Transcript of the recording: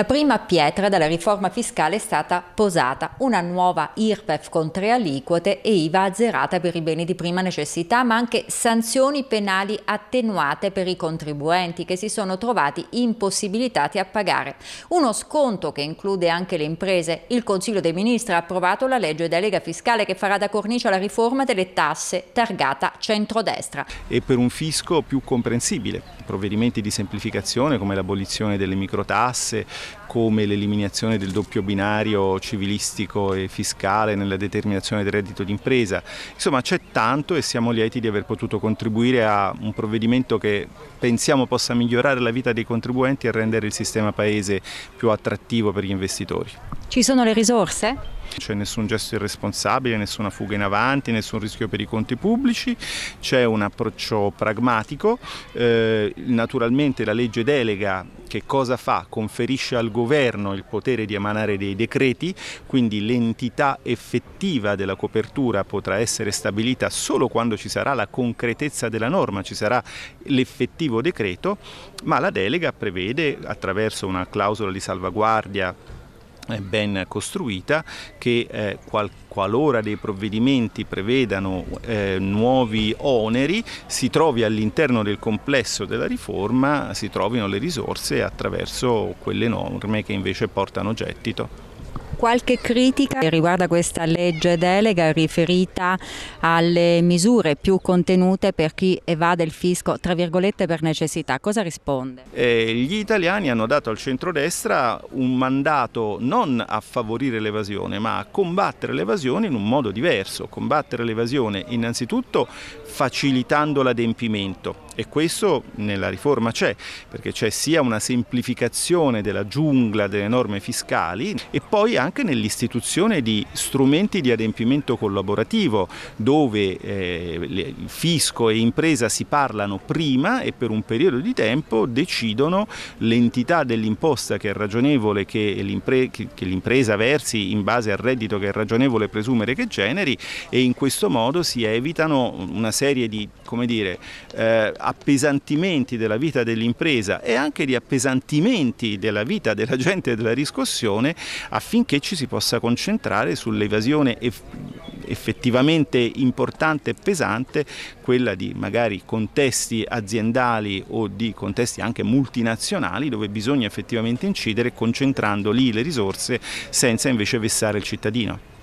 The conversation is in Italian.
La prima pietra della riforma fiscale è stata posata, una nuova IRPEF con tre aliquote e IVA azzerata per i beni di prima necessità, ma anche sanzioni penali attenuate per i contribuenti che si sono trovati impossibilitati a pagare. Uno sconto che include anche le imprese. Il Consiglio dei Ministri ha approvato la legge delega fiscale che farà da cornice alla riforma delle tasse targata centrodestra. E per un fisco più comprensibile, provvedimenti di semplificazione come l'abolizione delle microtasse, come l'eliminazione del doppio binario civilistico e fiscale nella determinazione del reddito d'impresa. Insomma c'è tanto e siamo lieti di aver potuto contribuire a un provvedimento che pensiamo possa migliorare la vita dei contribuenti e rendere il sistema paese più attrattivo per gli investitori. Ci sono le risorse? c'è nessun gesto irresponsabile, nessuna fuga in avanti, nessun rischio per i conti pubblici, c'è un approccio pragmatico, eh, naturalmente la legge delega che cosa fa? Conferisce al governo il potere di emanare dei decreti, quindi l'entità effettiva della copertura potrà essere stabilita solo quando ci sarà la concretezza della norma, ci sarà l'effettivo decreto, ma la delega prevede attraverso una clausola di salvaguardia ben costruita che eh, qual- qualora dei provvedimenti prevedano eh, nuovi oneri si trovi all'interno del complesso della riforma si trovino le risorse attraverso quelle norme che invece portano gettito qualche critica riguardo a questa legge delega riferita alle misure più contenute per chi evade il fisco, tra virgolette, per necessità. Cosa risponde? Eh, gli italiani hanno dato al centrodestra un mandato non a favorire l'evasione, ma a combattere l'evasione in un modo diverso. Combattere l'evasione innanzitutto facilitando l'adempimento e questo nella riforma c'è, perché c'è sia una semplificazione della giungla delle norme fiscali e poi anche nell'istituzione di strumenti di adempimento collaborativo dove eh, fisco e impresa si parlano prima e per un periodo di tempo decidono l'entità dell'imposta che è ragionevole che, l'impre- che l'impresa versi in base al reddito che è ragionevole presumere che generi e in questo modo si evitano una serie di come dire, eh, appesantimenti della vita dell'impresa e anche di appesantimenti della vita della gente della riscossione affinché ci si possa concentrare sull'evasione effettivamente importante e pesante, quella di magari contesti aziendali o di contesti anche multinazionali dove bisogna effettivamente incidere concentrando lì le risorse senza invece vessare il cittadino.